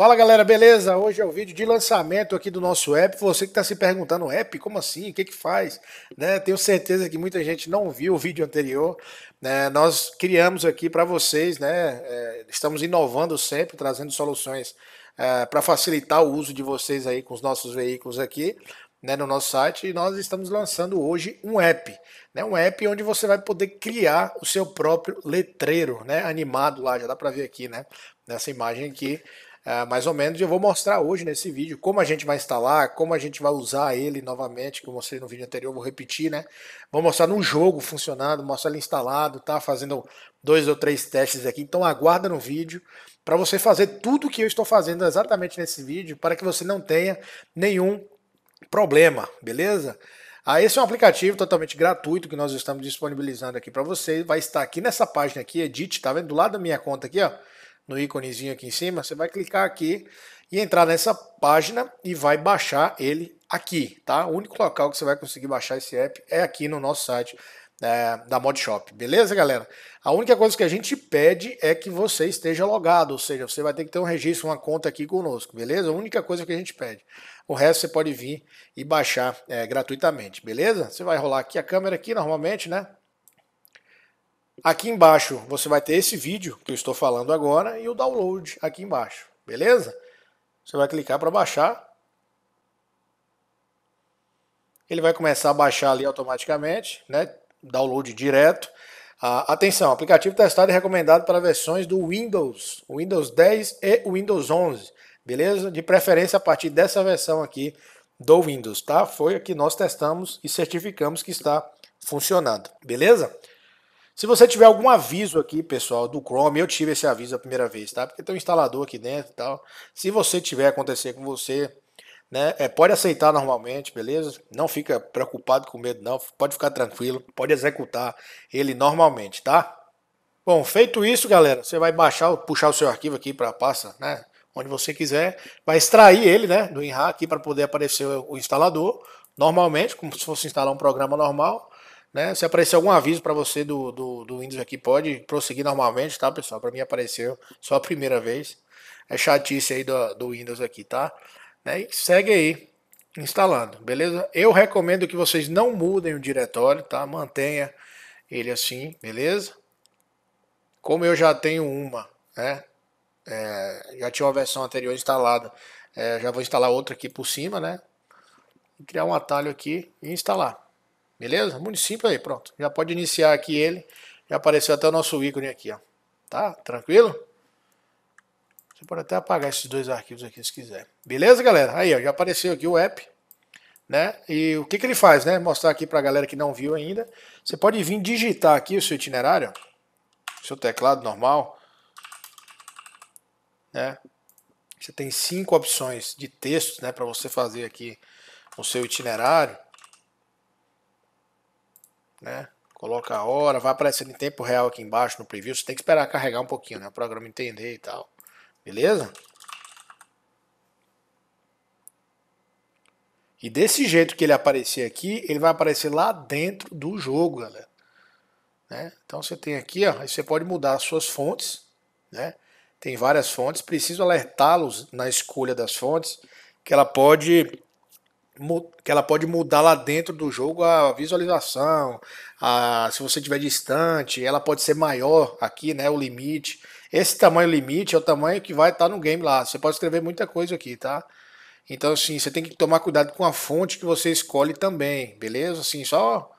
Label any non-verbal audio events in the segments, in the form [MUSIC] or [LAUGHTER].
Fala galera, beleza? Hoje é o vídeo de lançamento aqui do nosso app. Você que está se perguntando, app, como assim? O que, que faz? Né? Tenho certeza que muita gente não viu o vídeo anterior. Né? Nós criamos aqui para vocês, né? É, estamos inovando sempre, trazendo soluções é, para facilitar o uso de vocês aí com os nossos veículos aqui. Né, no nosso site e nós estamos lançando hoje um app, né, um app onde você vai poder criar o seu próprio letreiro, né, animado lá, já dá para ver aqui, né, nessa imagem aqui, ah, mais ou menos. E eu vou mostrar hoje nesse vídeo como a gente vai instalar, como a gente vai usar ele novamente, que eu mostrei no vídeo anterior, vou repetir, né? Vou mostrar num jogo funcionando, mostrar ele instalado, tá? Fazendo dois ou três testes aqui. Então aguarda no vídeo para você fazer tudo que eu estou fazendo exatamente nesse vídeo, para que você não tenha nenhum problema, beleza? Ah, esse é um aplicativo totalmente gratuito que nós estamos disponibilizando aqui para vocês. Vai estar aqui nessa página aqui, Edit, tá vendo? Do lado da minha conta aqui, ó no íconezinho aqui em cima, você vai clicar aqui e entrar nessa página e vai baixar ele aqui, tá? O único local que você vai conseguir baixar esse app é aqui no nosso site é, da Modshop, beleza, galera? A única coisa que a gente pede é que você esteja logado, ou seja, você vai ter que ter um registro, uma conta aqui conosco, beleza? A única coisa que a gente pede. O resto você pode vir e baixar é, gratuitamente, beleza? Você vai rolar aqui a câmera aqui normalmente, né? Aqui embaixo você vai ter esse vídeo que eu estou falando agora e o download aqui embaixo, beleza? Você vai clicar para baixar. Ele vai começar a baixar ali automaticamente, né? Download direto. Ah, atenção, aplicativo testado e recomendado para versões do Windows, Windows 10 e Windows 11, beleza? De preferência a partir dessa versão aqui do Windows, tá? Foi a que nós testamos e certificamos que está funcionando, beleza? Se você tiver algum aviso aqui, pessoal, do Chrome, eu tive esse aviso a primeira vez, tá? Porque tem um instalador aqui dentro e tal. Se você tiver acontecer com você, né, é, pode aceitar normalmente, beleza? Não fica preocupado com medo, não. Pode ficar tranquilo, pode executar ele normalmente, tá? Bom, feito isso, galera, você vai baixar, puxar o seu arquivo aqui para a pasta, né? Onde você quiser, vai extrair ele, né, do WinRAR aqui para poder aparecer o instalador, normalmente, como se fosse instalar um programa normal. Né? Se aparecer algum aviso para você do, do, do, Windows aqui, pode prosseguir normalmente, tá, pessoal? Para mim apareceu só a primeira vez. É chatice aí do, do Windows aqui, tá? Né? E segue aí instalando, beleza? Eu recomendo que vocês não mudem o diretório, tá? Mantenha ele assim, beleza? Como eu já tenho uma, né? É, já tinha uma versão anterior instalada, é, já vou instalar outra aqui por cima, né? criar um atalho aqui e instalar. Beleza? Muito simples aí, pronto. Já pode iniciar aqui ele. Já apareceu até o nosso ícone aqui, ó. Tá? Tranquilo? Você pode até apagar esses dois arquivos aqui se quiser. Beleza, galera? Aí, ó, já apareceu aqui o app. Né? E o que, que ele faz, né? Mostrar aqui para a galera que não viu ainda. Você pode vir digitar aqui o seu itinerário, ó. seu teclado normal, né? Você tem cinco opções de textos, né, para você fazer aqui o seu itinerário né? Coloca a hora, vai aparecendo em tempo real aqui embaixo no preview. Você tem que esperar carregar um pouquinho, né? O programa entender e tal. Beleza? E desse jeito que ele aparecer aqui, ele vai aparecer lá dentro do jogo, galera. Né? Então você tem aqui, ó, você pode mudar as suas fontes, né? Tem várias fontes, preciso alertá-los na escolha das fontes, que ela pode que ela pode mudar lá dentro do jogo a visualização, a, se você estiver distante, ela pode ser maior aqui, né? O limite. Esse tamanho limite é o tamanho que vai estar tá no game lá. Você pode escrever muita coisa aqui, tá? Então, assim, você tem que tomar cuidado com a fonte que você escolhe também, beleza? Assim, só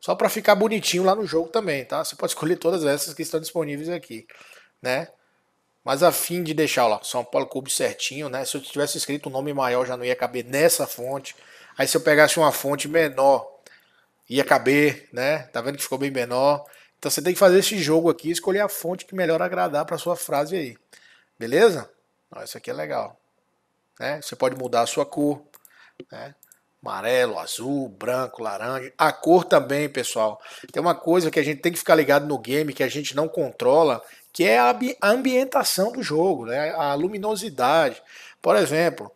só para ficar bonitinho lá no jogo também, tá? Você pode [LAUGHS] escolher todas essas que estão disponíveis aqui, né? Mas a fim de deixar lá, São Paulo Clube certinho, né? Se eu tivesse escrito um nome maior, já não ia caber nessa fonte. Aí se eu pegasse uma fonte menor, ia caber, né? Tá vendo que ficou bem menor. Então você tem que fazer esse jogo aqui, escolher a fonte que melhor agradar para sua frase aí. Beleza? Não, isso aqui é legal. Né? Você pode mudar a sua cor, né? Amarelo, azul, branco, laranja. A cor também, pessoal. Tem uma coisa que a gente tem que ficar ligado no game que a gente não controla, que é a ambientação do jogo, né? a luminosidade. Por exemplo,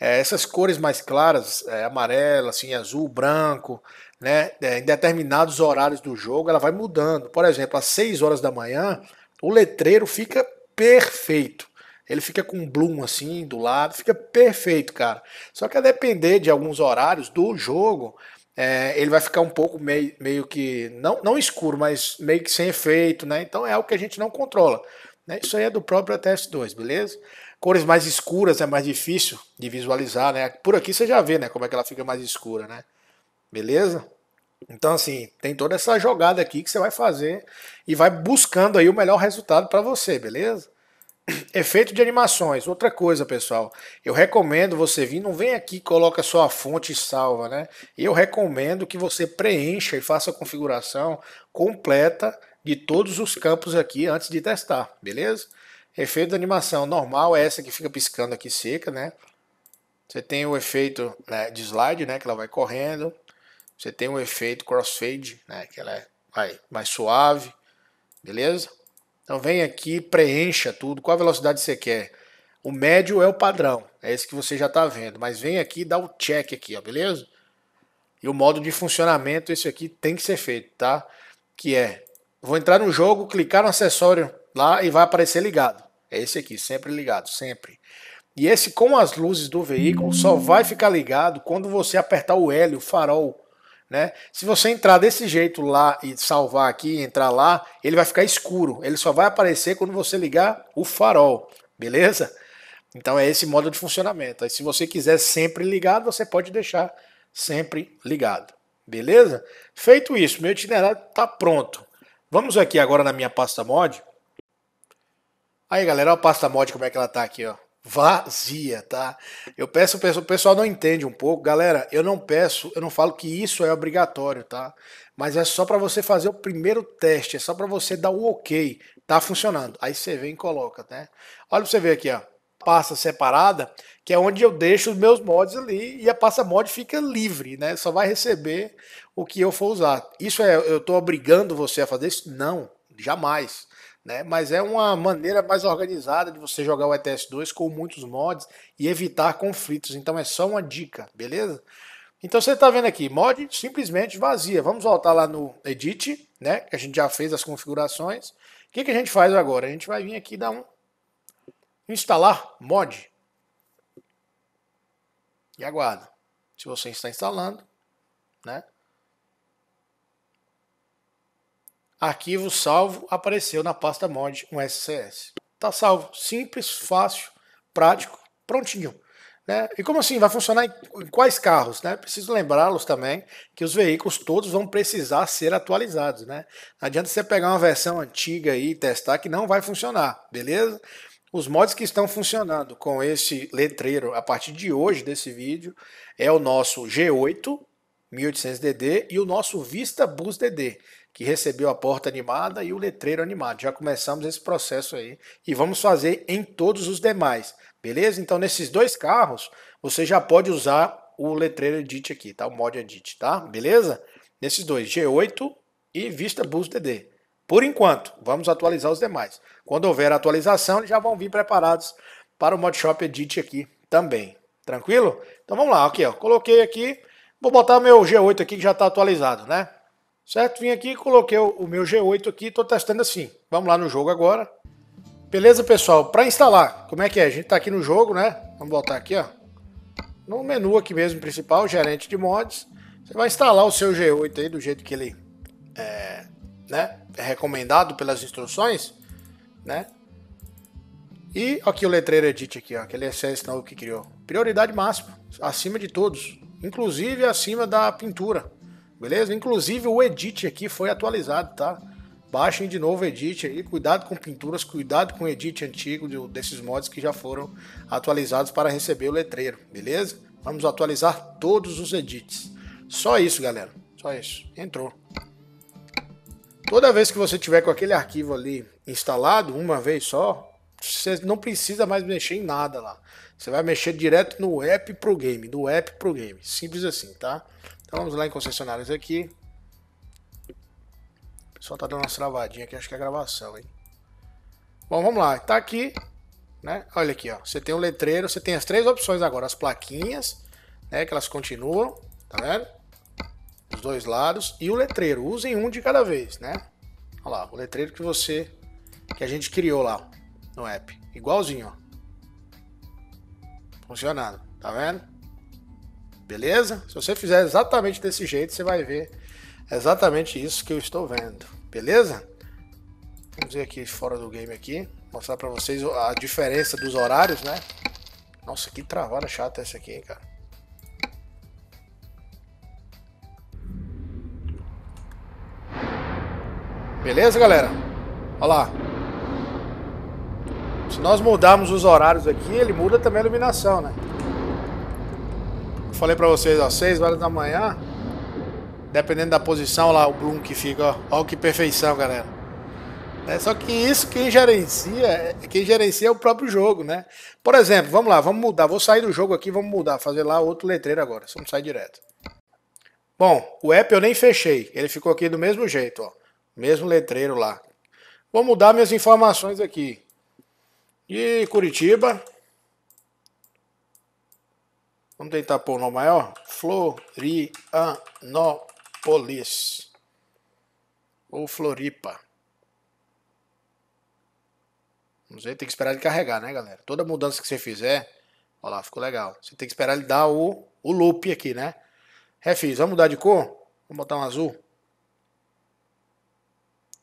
é, essas cores mais claras, é, amarelo, assim, azul, branco, né? É, em determinados horários do jogo, ela vai mudando. Por exemplo, às 6 horas da manhã, o letreiro fica perfeito. Ele fica com um bloom assim do lado, fica perfeito, cara. Só que a depender de alguns horários do jogo, é, ele vai ficar um pouco meio, meio que, não, não escuro, mas meio que sem efeito, né? Então é algo que a gente não controla. Né? Isso aí é do próprio ATS2, beleza? Cores mais escuras é mais difícil de visualizar, né? Por aqui você já vê, né? Como é que ela fica mais escura, né? Beleza? Então, assim, tem toda essa jogada aqui que você vai fazer e vai buscando aí o melhor resultado para você, beleza? [CLEARS THROAT] Efeito de animações. Outra coisa, pessoal. Eu recomendo você vir, não vem aqui, coloca sua fonte e salva, né? Eu recomendo que você preencha e faça a configuração completa de todos os campos aqui antes de testar, beleza? Efeito de animação normal é essa que fica piscando aqui seca, né? Você tem o efeito né, de slide, né? Que ela vai correndo. Você tem o efeito crossfade, né? Que ela é vai mais suave, beleza? Então vem aqui, preencha tudo, qual a velocidade você quer. O médio é o padrão, é esse que você já está vendo, mas vem aqui e dá o check aqui, ó, beleza? E o modo de funcionamento, esse aqui tem que ser feito, tá? Que é, vou entrar no jogo, clicar no acessório lá e vai aparecer ligado. É esse aqui, sempre ligado, sempre. E esse com as luzes do veículo só vai ficar ligado quando você apertar o L, o farol, né? Se você entrar desse jeito lá e salvar aqui, entrar lá, ele vai ficar escuro. Ele só vai aparecer quando você ligar o farol, beleza? Então é esse modo de funcionamento. Aí, se você quiser sempre ligado, você pode deixar sempre ligado, beleza? Feito isso, meu itinerário está pronto. Vamos aqui agora na minha pasta mod. Aí galera, olha a pasta mod como é que ela tá aqui, ó vazia, tá? Eu peço, o pessoal não entende um pouco, galera. Eu não peço, eu não falo que isso é obrigatório, tá? Mas é só para você fazer o primeiro teste, é só para você dar o OK, tá funcionando. Aí você vem e coloca, né? Olha pra você ver aqui, ó. Pasta separada, que é onde eu deixo os meus mods ali e a pasta mod fica livre, né? Só vai receber o que eu for usar. Isso é, eu tô obrigando você a fazer isso? Não, jamais. Né? Mas é uma maneira mais organizada de você jogar o ETS 2 com muitos mods e evitar conflitos. Então é só uma dica, beleza? Então você está vendo aqui, mod simplesmente vazia. Vamos voltar lá no Edit, né? Que a gente já fez as configurações. O que, que a gente faz agora? A gente vai vir aqui dar um instalar mod. E aguarda. Se você está instalando, né? Arquivo salvo apareceu na pasta mod um SCS. Tá salvo, simples, fácil, prático, prontinho. Né? E como assim? Vai funcionar em quais carros? Né? Preciso lembrá-los também que os veículos todos vão precisar ser atualizados. Né? Não adianta você pegar uma versão antiga e testar que não vai funcionar, beleza? Os mods que estão funcionando com esse letreiro a partir de hoje desse vídeo é o nosso G8 1800DD e o nosso Vista Bus DD que recebeu a porta animada e o letreiro animado. Já começamos esse processo aí e vamos fazer em todos os demais, beleza? Então, nesses dois carros, você já pode usar o letreiro Edit aqui, tá? O mod Edit, tá? Beleza? Nesses dois, G8 e Vista Boost DD. Por enquanto, vamos atualizar os demais. Quando houver atualização, eles já vão vir preparados para o ModShop Edit aqui também. Tranquilo? Então vamos lá, aqui ó, coloquei aqui, vou botar meu G8 aqui que já está atualizado, né? Certo? Vim aqui, coloquei o meu G8 aqui, estou testando assim. Vamos lá no jogo agora. Beleza, pessoal? Para instalar, como é que é? A gente está aqui no jogo, né? Vamos voltar aqui, ó. No menu aqui mesmo principal, gerente de mods. Você vai instalar o seu G8 aí do jeito que ele é, né? é recomendado pelas instruções, né? E aqui o letreiro edit aqui, ó, aquele excesso é novo que criou. Prioridade máxima, acima de todos, inclusive acima da pintura. Beleza? Inclusive o edit aqui foi atualizado, tá? Baixem de novo o edit aí, cuidado com pinturas, cuidado com o edit antigo desses mods que já foram atualizados para receber o letreiro, beleza? Vamos atualizar todos os edits. Só isso, galera. Só isso. Entrou. Toda vez que você tiver com aquele arquivo ali instalado, uma vez só, você não precisa mais mexer em nada lá. Você vai mexer direto no app pro game, do app pro game. Simples assim, tá? Então vamos lá em concessionárias aqui. O pessoal tá dando uma travadinha, aqui, acho que é a gravação, hein? Bom, vamos lá. Tá aqui, né? Olha aqui, ó. Você tem o um letreiro, você tem as três opções agora. As plaquinhas, né? Que elas continuam, tá vendo? Os dois lados. E o letreiro. Usem um de cada vez, né? Olha lá, o letreiro que você... Que a gente criou lá, no app. Igualzinho, ó. Funcionando, tá vendo? Beleza? Se você fizer exatamente desse jeito, você vai ver exatamente isso que eu estou vendo. Beleza? Vamos ver aqui fora do game aqui. Mostrar para vocês a diferença dos horários, né? Nossa, que travada chata essa aqui, hein, cara. Beleza, galera? Olha lá. Se nós mudarmos os horários aqui, ele muda também a iluminação, né? falei para vocês, às 6 horas da manhã, dependendo da posição lá, o bloom que fica, ó, ó que perfeição, galera. É, só que isso quem gerencia, é, quem gerencia é o próprio jogo, né? Por exemplo, vamos lá, vamos mudar, vou sair do jogo aqui, vamos mudar, fazer lá outro letreiro agora, Vamos não sai direto. Bom, o app eu nem fechei, ele ficou aqui do mesmo jeito, ó, mesmo letreiro lá. Vou mudar minhas informações aqui. e Curitiba, Vamos tentar pôr um nome maior? Florianópolis. Ou Floripa. Vamos ver, tem que esperar ele carregar, né, galera? Toda mudança que você fizer, olha lá, ficou legal. Você tem que esperar ele dar o, o loop aqui, né? Refis, vamos mudar de cor? Vamos botar um azul.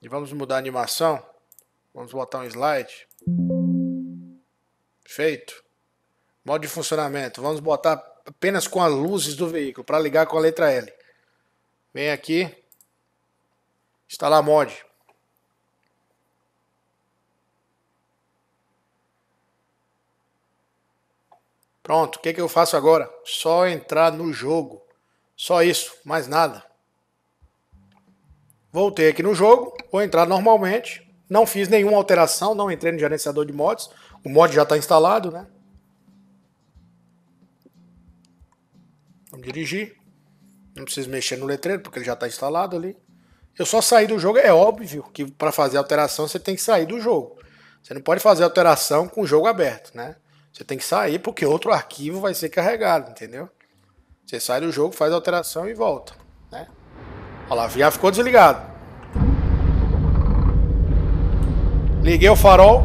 E vamos mudar a animação. Vamos botar um slide. Feito. Modo de funcionamento. Vamos botar apenas com as luzes do veículo para ligar com a letra L. Vem aqui. Instalar mod. Pronto, o que, que eu faço agora? Só entrar no jogo. Só isso, mais nada. Voltei aqui no jogo, vou entrar normalmente. Não fiz nenhuma alteração, não entrei no gerenciador de mods. O mod já está instalado, né? Vamos dirigir. Não preciso mexer no letreiro, porque ele já está instalado ali. Eu só saí do jogo, é óbvio que para fazer alteração você tem que sair do jogo. Você não pode fazer alteração com o jogo aberto, né? Você tem que sair porque outro arquivo vai ser carregado, entendeu? Você sai do jogo, faz alteração e volta, né? Olha lá, já ficou desligado. Liguei o farol,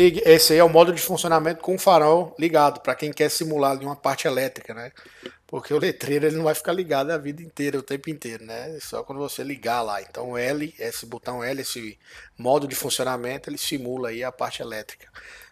ligue, esse aí é o modo de funcionamento com o farol ligado, para quem quer simular ali uma parte elétrica, né? Porque o letreiro ele não vai ficar ligado a vida inteira, o tempo inteiro, né? Só quando você ligar lá. Então L, esse botão L, esse modo de funcionamento, ele simula aí a parte elétrica.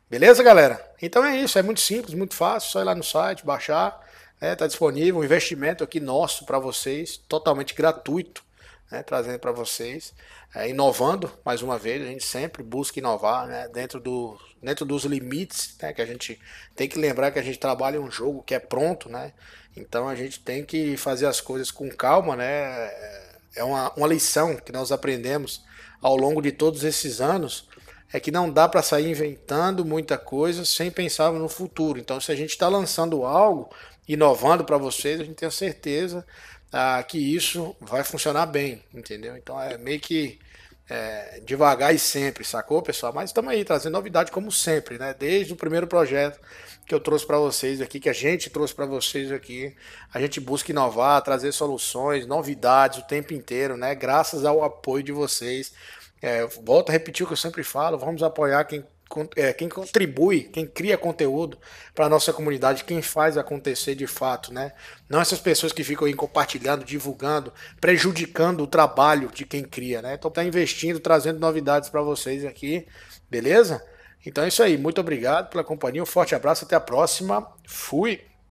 Beleza, galera? Então é isso, é muito simples, muito fácil, só ir lá no site, baixar, está né? disponível um investimento aqui nosso para vocês, totalmente gratuito né, trazendo para vocês, é, inovando mais uma vez, a gente sempre busca inovar né, dentro, do, dentro dos limites né, que a gente tem que lembrar que a gente trabalha um jogo que é pronto, né? Então a gente tem que fazer as coisas com calma, né? É, é uma, uma lição que nós aprendemos ao longo de todos esses anos é que não dá para sair inventando muita coisa sem pensar no futuro. Então, se a gente está lançando algo, inovando para vocês, a gente tem a certeza ah, que isso vai funcionar bem, entendeu? Então é meio que é, devagar e sempre, sacou, pessoal? Mas estamos aí trazendo novidade como sempre, né? Desde o primeiro projeto que eu trouxe para vocês aqui, que a gente trouxe para vocês aqui, a gente busca inovar, trazer soluções, novidades o tempo inteiro, né? Graças ao apoio de vocês. É, volto a repetir o que eu sempre falo, vamos apoiar quem é, quem contribui, quem cria conteúdo para a nossa comunidade, quem faz acontecer de fato, né? Não essas pessoas que ficam aí compartilhando, divulgando, prejudicando o trabalho de quem cria, né? Então tá investindo, trazendo novidades para vocês aqui, beleza? Então é isso aí, muito obrigado pela companhia, um forte abraço, até a próxima, fui!